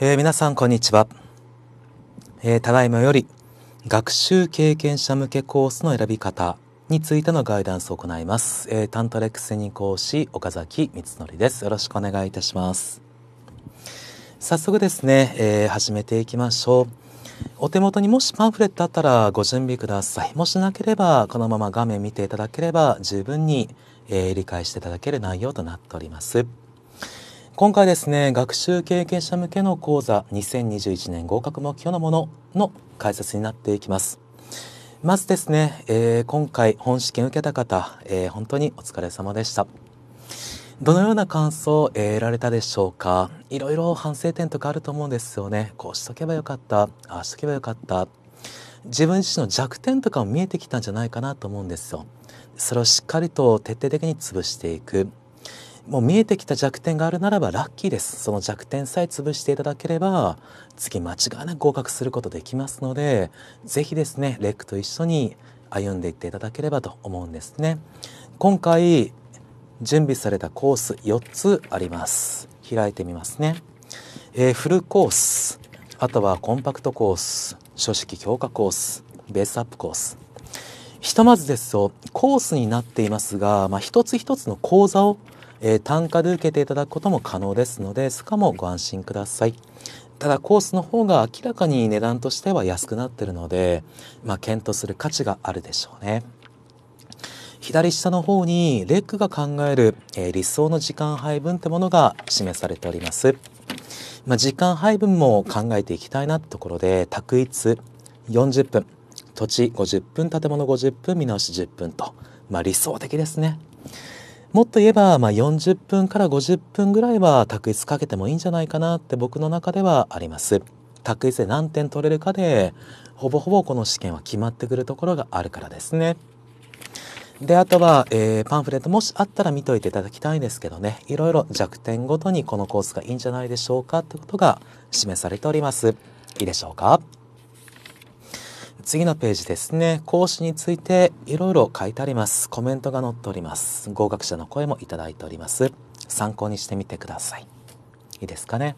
えー、皆さんこんにちは、えー、ただいまより学習経験者向けコースの選び方についてのガイダンスを行います、えー、タントレックスに講師岡崎光則ですよろしくお願いいたします早速ですね、えー、始めていきましょうお手元にもしパンフレットあったらご準備くださいもしなければこのまま画面見ていただければ十分に、え理解していただける内容となっております今回ですね学習経験者向けの講座2021年合格目標のものの解説になっていきますまずですね、えー、今回本試験受けた方、えー、本当にお疲れ様でしたどのような感想を得られたでしょうかいろいろ反省点とかあると思うんですよねこうしとけばよかったああしとけばよかった自分自身の弱点とかも見えてきたんじゃないかなと思うんですよそれをしっかりと徹底的に潰していくもう見えてきた弱点があるならばラッキーですその弱点さえ潰していただければ次間違いなく合格することできますので是非ですねレックと一緒に歩んでいっていただければと思うんですね今回準備されたコース4つあります開いてみますね、えー、フルコースあとはコンパクトコース書式強化コースベースアップコースひとまずですとコースになっていますが、まあ、一つ一つの講座をえー、単価で受けていただくことも可能ですのでそこもご安心くださいただコースの方が明らかに値段としては安くなってるので、まあ、検討する価値があるでしょうね左下の方にレックが考える、え理想の時間配分ってものが示されております、まあ、時間配分も考えていきたいなってところで択一40分土地50分建物50分見直し10分と、まあ、理想的ですねもっと言えば、まあ、40分から50分ぐらいは卓越かけてもいいんじゃないかなって僕の中ではあります。卓越で何点取れるかで、ほぼほぼこの試験は決まってくるところがあるからですね。で、あとは、えー、パンフレットもしあったら見といていただきたいんですけどね、いろいろ弱点ごとにこのコースがいいんじゃないでしょうかってことが示されております。いいでしょうか次のページですね。講師についていろいろ書いてあります。コメントが載っております。合格者の声もいただいております。参考にしてみてください。いいですかね。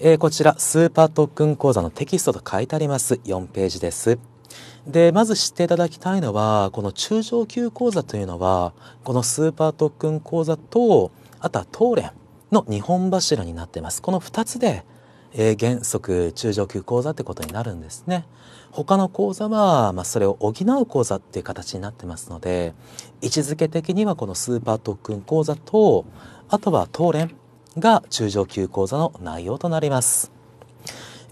えー、こちら、スーパー特訓講座のテキストと書いてあります。4ページです。で、まず知っていただきたいのは、この中上級講座というのは、このスーパー特訓講座と、あとは東連の2本柱になってます。この2つでえ原則中上級講座ってことになるんですね。他の講座は、まあ、それを補う講座っていう形になってますので位置づけ的にはこのスーパー特訓講座とあとは当連が中上級講座の内容となります。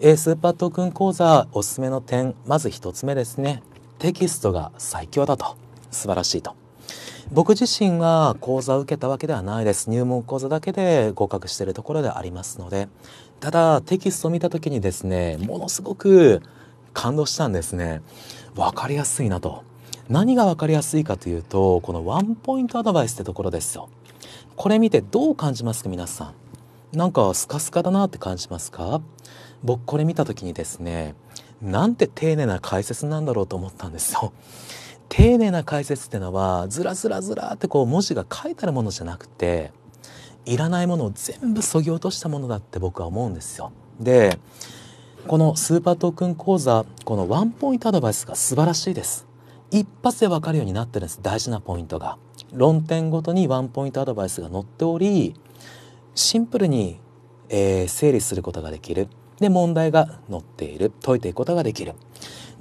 えスーパー特訓講座おすすめの点まず1つ目ですねテキストが最強だと素晴らしいと。僕自身は講座を受けたわけではないです入門講座だけで合格しているところでありますのでただテキストを見た時にですねものすごく感動したんですね分かりやすいなと何が分かりやすいかというとこのワンポイントアドバイスってところですよこれ見てどう感じますか皆さんなんかスカスカだなって感じますか僕これ見た時にですねなんて丁寧な解説なんだろうと思ったんですよ丁寧な解説ってのはずらずらずらってこう文字が書いてあるものじゃなくていらないものを全部削ぎ落としたものだって僕は思うんですよ。でこのスーパートークン講座このワンポイントアドバイスが素晴らしいです。一発で分かるようになってるんです大事なポイントが。論点ごとにワンポイントアドバイスが載っておりシンプルに、えー、整理することができるで問題が載っている解いていくことができる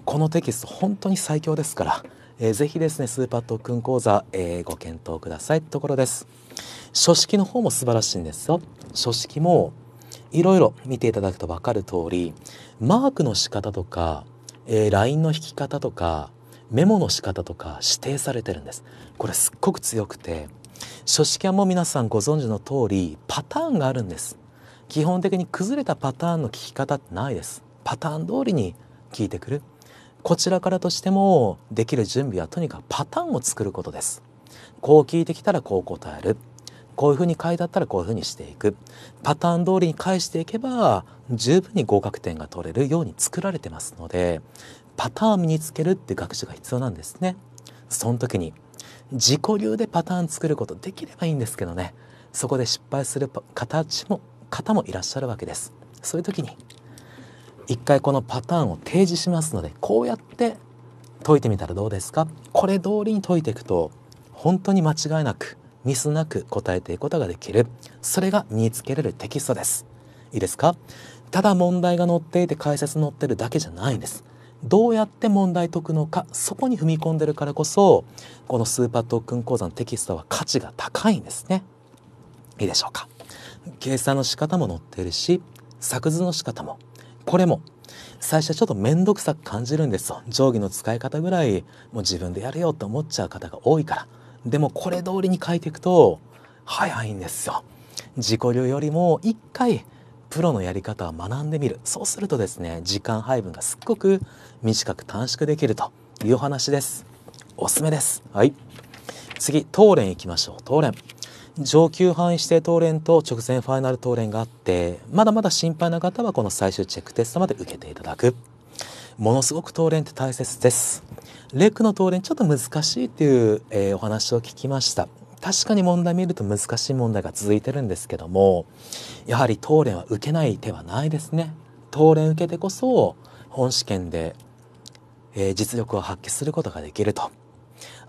このテキスト本当に最強ですから、えー、ぜひですねスーパートークン講座、えー、ご検討くださいってところです。書式の方も素晴らしいんですよ。書式もいろいろ見ていただくと分かる通りマークの仕方とか、えー、LINE の引き方とかメモの仕方とか指定されてるんです。これすっごく強くて書式はもう皆さんご存知の通りパターンがあるんです。基本的に崩れたパターンの聞き方ってないです。パターン通りに聞いてくる。こちらからとしてもできる準備はとにかくパターンを作ることです。こう聞いてきたらこう答える。こういうふうに書いてあったらこういうふうにしていくパターン通りに返していけば十分に合格点が取れるように作られてますのでパターン身につけるって学習が必要なんですね。その時に自己流でパターン作ることできればいいんですけどねそこで失敗する形も方もいらっしゃるわけです。そういう時に一回このパターンを提示しますのでこうやって解いてみたらどうですかこれ通りに解いていくと本当に間違いなくミスなく答えていくことができるそれが身につけれるテキストですいいですかただ問題が載っていて解説載ってるだけじゃないんですどうやって問題解くのかそこに踏み込んでるからこそこのスーパー特訓講座のテキストは価値が高いんですねいいでしょうか計算の仕方も載ってるし作図の仕方もこれも最初はちょっと面倒くさく感じるんですよ定規の使い方ぐらいもう自分でやるよと思っちゃう方が多いからでもこれ通りに書いていくと早いんですよ。自己流よりも一回プロのやり方を学んでみるそうするとですね時間配分がすっごく短く短縮できるという話ですおすすめですはい次当連いきましょう当連上級範囲指定当連と直前ファイナル当連があってまだまだ心配な方はこの最終チェックテストまで受けていただくものすごく当連って大切ですレクの答練ちょっと難しいっていう、えー、お話を聞きました。確かに問題見ると難しい問題が続いてるんですけども、やはり答練は受けない手はないですね。答練受けてこそ本試験で、えー、実力を発揮することができると。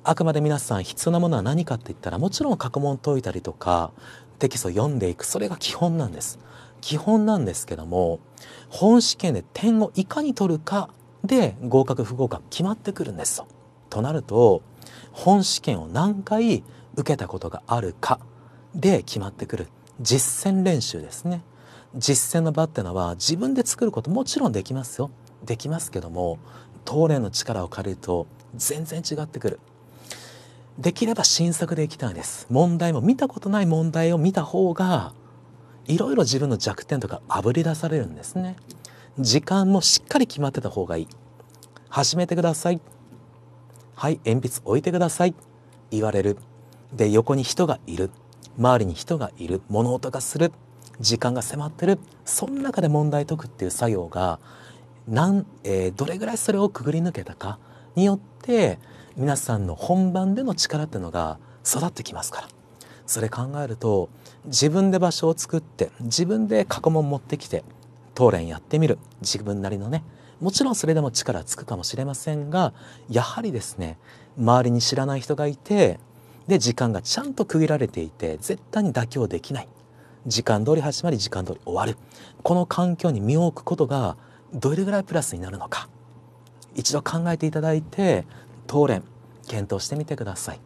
あくまで皆さん必要なものは何かって言ったらもちろん過去問解いたりとかテキスト読んでいくそれが基本なんです。基本なんですけども本試験で点をいかに取るかで合格不合格決まってくるんですとなると本試験を何回受けたことがあるかで決まってくる実践練習ですね実践の場ってのは自分で作ることもちろんできますよできますけども当例の力を借りると全然違ってくるできれば新作でいきたいんです問題も見たことない問題を見た方がいろいろ自分の弱点とかあぶり出されるんですね。時間もしっかり決まってた方がいい始めてくださいはい鉛筆置いてください言われるで横に人がいる周りに人がいる物音がする時間が迫ってるその中で問題解くっていう作業がなん、えー、どれぐらいそれをくぐり抜けたかによって皆さんの本番での力っていうのが育ってきますからそれ考えると自分で場所を作って自分で過去問持ってきて当連やってみる自分なりのねもちろんそれでも力つくかもしれませんがやはりですね周りに知らない人がいてで時間がちゃんと区切られていて絶対に妥協できない時間通り始まり時間通り終わるこの環境に身を置くことがどれぐらいプラスになるのか一度考えていただいてレン検討してみてください。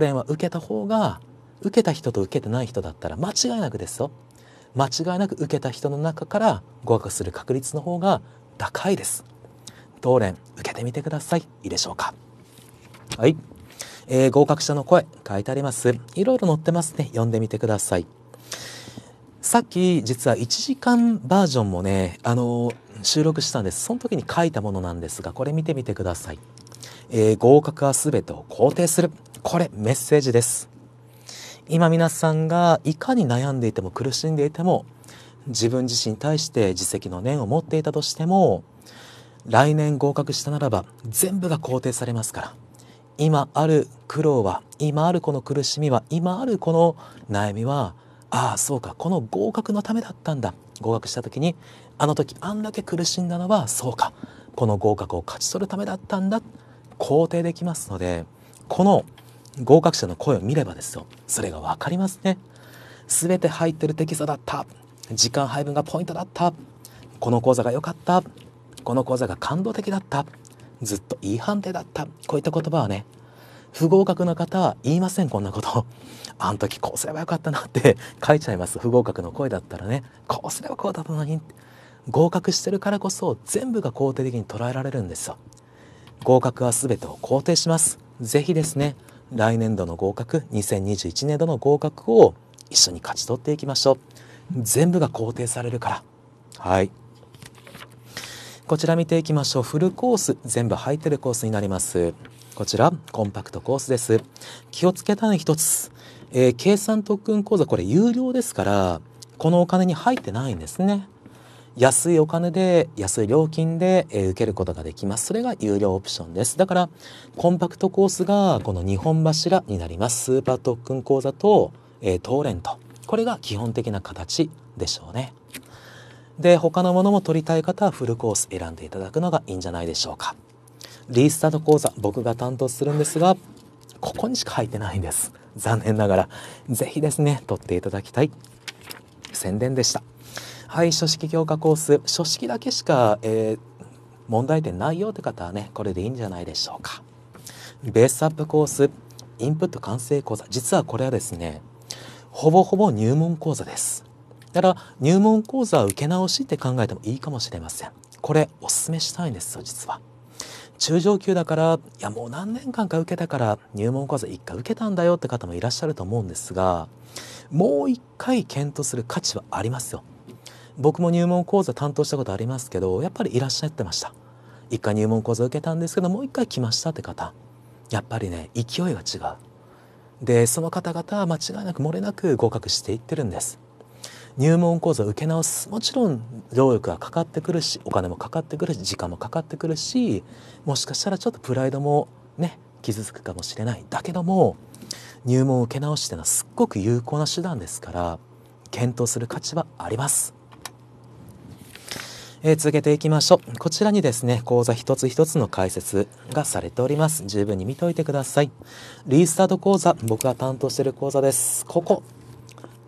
レンは受けた方が受けた人と受けてない人だったら間違いなくですよ間違いなく受けた人の中から合格する確率の方が高いです当連受けてみてくださいいいでしょうかはい、えー、合格者の声書いてありますいろいろ載ってますね読んでみてくださいさっき実は1時間バージョンもねあのー、収録したんですその時に書いたものなんですがこれ見てみてください、えー、合格はすべてを肯定するこれメッセージです今皆さんがいかに悩んでいても苦しんでいても自分自身に対して自責の念を持っていたとしても来年合格したならば全部が肯定されますから今ある苦労は今あるこの苦しみは今あるこの悩みはああそうかこの合格のためだったんだ合格した時にあの時あんだけ苦しんだのはそうかこの合格を勝ち取るためだったんだ肯定できますのでこの「合格者の声を見ればですよそれが分かりますね全て入ってるテキストだった時間配分がポイントだったこの講座が良かったこの講座が感動的だったずっといい判定だったこういった言葉はね不合格の方は言いませんこんなことあの時こうすればよかったなって書いちゃいます不合格の声だったらねこうすればこうだったのに合格してるからこそ全部が肯定的に捉えられるんですよ合格は全てを肯定します是非ですね来年度の合格2021年度の合格を一緒に勝ち取っていきましょう全部が肯定されるからはいこちら見ていきましょうフルコース全部入ってるコースになりますこちらコンパクトコースです気をつけたい一つ、えー、計算特訓講座これ有料ですからこのお金に入ってないんですね安いお金で安い料金で、え受けることができますそれが有料オプションですだからコンパクトコースがこの2本柱になりますスーパー特訓講座と、えー、レントこれが基本的な形でしょうねで他のものも取りたい方はフルコース選んでいただくのがいいんじゃないでしょうかリースタート講座僕が担当するんですがここにしか入ってないんです残念ながら是非ですね取っていただきたい宣伝でしたはい書式強化コース書式だけしか、えー、問題点ないよって方はねこれでいいんじゃないでしょうかベースアップコースインプット完成講座実はこれはですねほぼほぼ入門講座ですだから入門講座は受け直しって考えてもいいかもしれませんこれおすすめしたいんですよ実は中上級だからいやもう何年間か受けたから入門講座1回受けたんだよって方もいらっしゃると思うんですがもう1回検討する価値はありますよ僕も入門講座担当したことありますけどやっぱりいらっしゃってました一回入門講座受けたんですけどもう一回来ましたって方やっぱりね勢いが違うでその方々は間違いなく漏れなく合格していってるんです入門講座受け直すもちろん労力がかかってくるしお金もかかってくるし時間もかかってくるしもしかしたらちょっとプライドもね傷つくかもしれないだけども入門を受け直しっていうのはすっごく有効な手段ですから検討する価値はありますえー、続けていきましょう。こちらにですね、講座一つ一つの解説がされております。十分に見ておいてください。リスタート講座、僕が担当している講座です。ここ、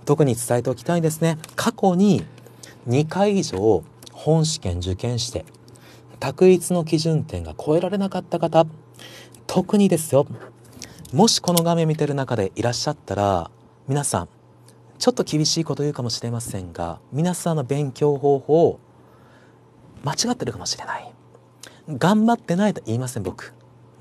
特に伝えておきたいですね。過去に2回以上本試験受験して、択一の基準点が超えられなかった方、特にですよ、もしこの画面見てる中でいらっしゃったら、皆さん、ちょっと厳しいこと言うかもしれませんが、皆さんの勉強方法を間違ってるかもしれない頑張ってないと言いません僕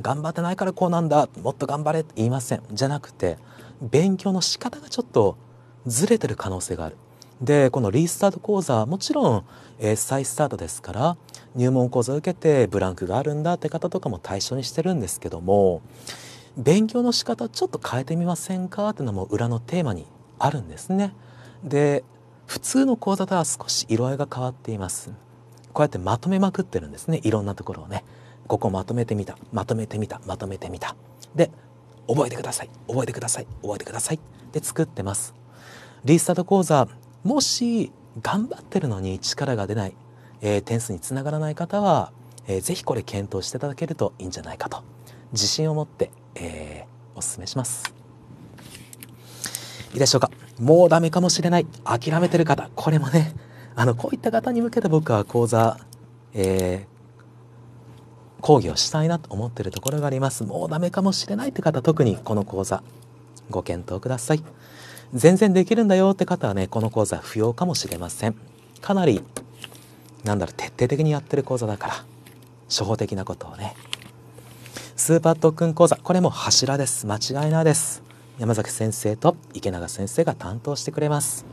頑張ってないからこうなんだもっと頑張れって言いませんじゃなくて勉強の仕方がちょっとずれてる可能性があるでこのリスタート講座もちろん、えー、再スタートですから入門講座を受けてブランクがあるんだって方とかも対象にしてるんですけども勉強の仕方ちょっと変えてみませんかっていうのも裏のテーマにあるんですね。で普通の講座とは少し色合いが変わっています。こうやってまとめまくってるんですねいろんなところをねここまとめてみたまとめてみたまとめてみたで覚えてください覚えてください覚えてくださいで作ってますリスタート講座もし頑張ってるのに力が出ない、えー、点数につながらない方は、えー、ぜひこれ検討していただけるといいんじゃないかと自信を持って、えー、お勧めしますいいでしょうかもうダメかもしれない諦めてる方これもねあのこういった方に向けて僕は講座、えー、講義をしたいなと思ってるところがありますもうダメかもしれないって方特にこの講座ご検討ください全然できるんだよって方はねこの講座不要かもしれませんかなりなんだろう徹底的にやってる講座だから初歩的なことをねスーパー特訓講座これも柱です間違いないです山崎先生と池永先生が担当してくれます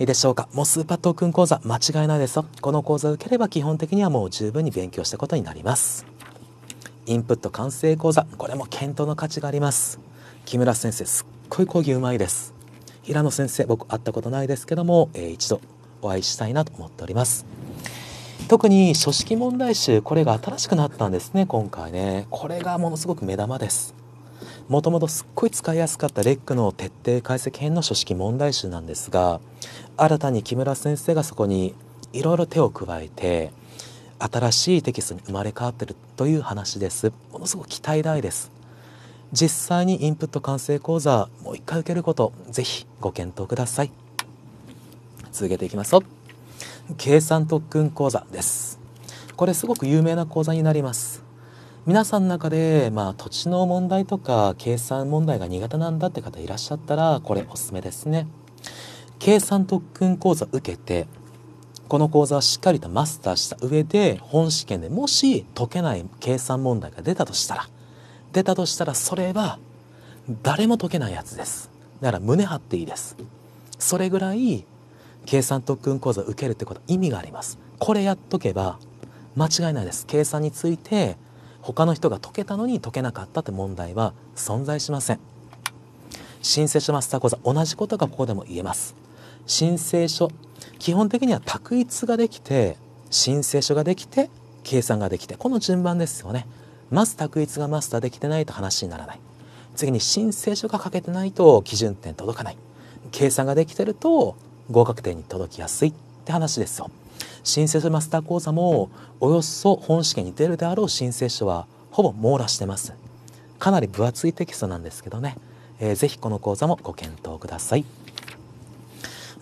いいでしょうかもうスーパートークン講座間違いないですよこの講座を受ければ基本的にはもう十分に勉強したことになりますインプット完成講座これも検討の価値があります木村先生すっごい講義うまいです平野先生僕会ったことないですけども、えー、一度お会いしたいなと思っております特に書式問題集これが新しくなったんですね今回ねこれがものすごく目玉ですもともとすっごい使いやすかったレックの徹底解析編の書式問題集なんですが新たに木村先生がそこにいろいろ手を加えて新しいテキストに生まれ変わってるという話ですものすごく期待大です実際にインプット完成講座もう一回受けることぜひご検討ください続けていきますと計算特訓講座ですこれすごく有名な講座になります皆さんの中で、まあ、土地の問題とか計算問題が苦手なんだって方いらっしゃったらこれおすすめですね。計算特訓講座受けてこの講座はしっかりとマスターした上で本試験でもし解けない計算問題が出たとしたら出たとしたらそれは誰も解けないやつですだから胸張っていいですそれぐらい計算特訓講座受けるってことは意味がありますこれやっとけば間違いないです計算について他の人が解けたのに解けなかったって問題は存在しません申請書マスター講座同じことがここでも言えます申請書基本的には択一ができて申請書ができて計算ができてこの順番ですよねまず択一がマスターできてないと話にならない次に申請書が書けてないと基準点届かない計算ができてると合格点に届きやすいって話ですよ申請するマスター講座もおよそ本試験に出るであろう申請書はほぼ網羅してますかなり分厚いテキストなんですけどね、えー、ぜひこの講座もご検討ください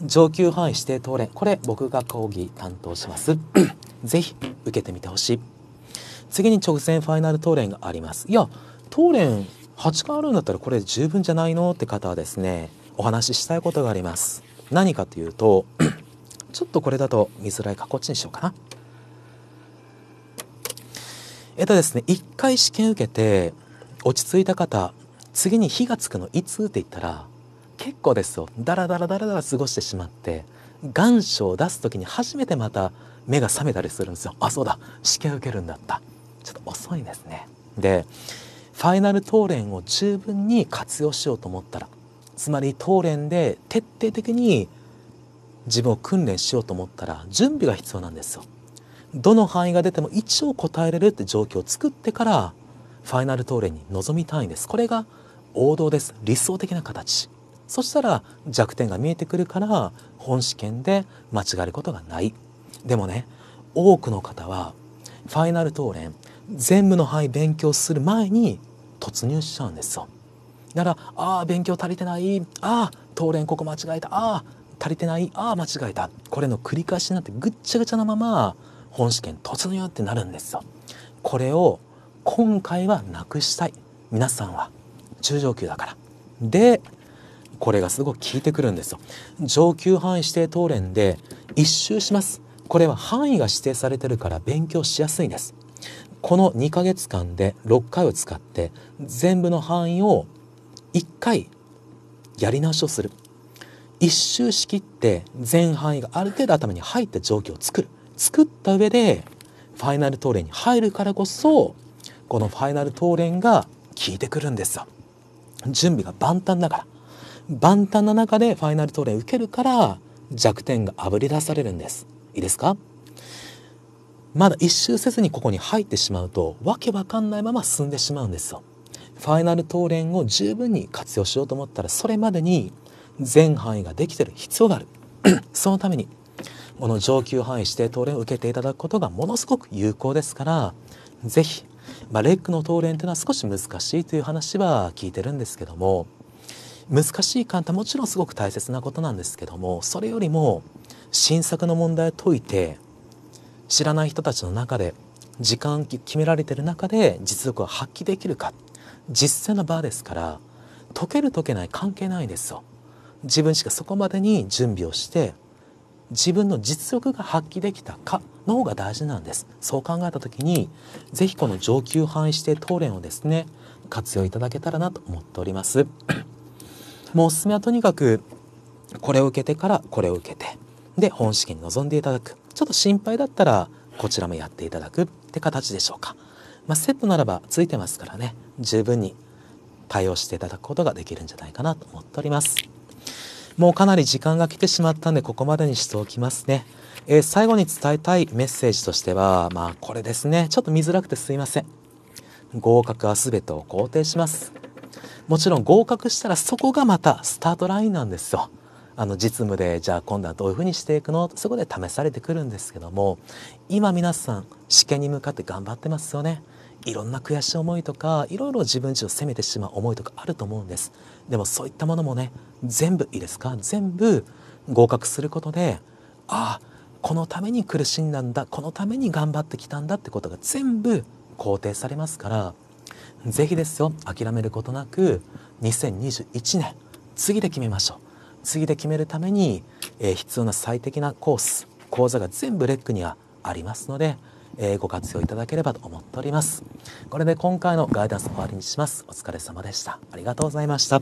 上級範囲指定等例これ僕が講義担当します ぜひ受けてみてほしい次に直前ファイナル答練がありますいや答練8回あるんだったらこれ十分じゃないのって方はですねお話ししたいことがあります何かというとちょっとこれだと見づらいかこっちにしようかな。えっとですね一回試験受けて落ち着いた方次に火がつくのいつって言ったら結構ですよダラダラダラダラ過ごしてしまって願書を出す時に初めてまた目が覚めたりするんですよあそうだ試験受けるんだったちょっと遅いんですねでファイナル答練を十分に活用しようと思ったらつまり答練で徹底的に自分を訓練しようと思ったら準備が必要なんですよ。どの範囲が出ても一応答えれるって状況を作ってからファイナルトーレに臨みたいんです。これが王道です。理想的な形。そしたら弱点が見えてくるから本試験で間違えることがない。でもね、多くの方はファイナルトーレン全部の範囲勉強する前に突入しちゃうんですよ。だから、ああ、勉強足りてない。ああ、トーレンここ間違えた。ああ、足りてないああ間違えたこれの繰り返しになってぐっちゃぐちゃなまま本試験突入ってなるんですよこれを今回はなくしたい皆さんは中上級だからでこれがすごく効いてくるんですよ上級範囲指定当連で1周しますこれは範囲が指定されてるから勉強しやすいんですこの2ヶ月間で6回を使って全部の範囲を1回やり直しをする一周しきって全範囲がある程度頭に入った状況を作る作った上でファイナルトーレンに入るからこそこのファイナルトーレンが効いてくるんですよ準備が万端だから万端な中でファイナルトーレン受けるから弱点があぶり出されるんですいいですかまだ一周せずにここに入ってしまうとわけわかんないまま進んでしまうんですよファイナルトーレンを十分に活用しようと思ったらそれまでに全範囲ができてる必要がある そのためにこの上級範囲指定登練を受けていただくことがものすごく有効ですから是非、まあ、レックの登練というのは少し難しいという話は聞いてるんですけども難しい簡単もちろんすごく大切なことなんですけどもそれよりも新作の問題を解いて知らない人たちの中で時間決められてる中で実力を発揮できるか実践の場ですから解ける解けない関係ないですよ。自分しかそこまでに準備をして自分の実力が発揮できたかの方が大事なんですそう考えた時に是非この上級範囲指定等練をですね活用いただけたらなと思っております もうおすすめはとにかくこれを受けてからこれを受けてで本試験に臨んでいただくちょっと心配だったらこちらもやっていただくって形でしょうか、まあ、セットならばついてますからね十分に対応していただくことができるんじゃないかなと思っております。もうかなり時間が来てしまったんで、ここまでにしておきますね。えー、最後に伝えたいメッセージとしては、まあこれですね。ちょっと見づらくてすいません。合格は全てを肯定します。もちろん合格したらそこがまたスタートラインなんですよ。あの実務でじゃあ今度はどういうふうにしていくのそこで試されてくるんですけども今皆さん試験に向かって頑張ってますよね。いろんな悔しい思いとかいろいろ自分自身を責めてしまう思いとかあると思うんですでもそういったものもね全部いいですか全部合格することでああこのために苦しんだんだこのために頑張ってきたんだってことが全部肯定されますから是非ですよ諦めることなく2021年次で決めましょう次で決めるために、えー、必要な最適なコース講座が全部レックにはありますのでえご活用いただければと思っておりますこれで今回のガイダンス終わりにしますお疲れ様でしたありがとうございました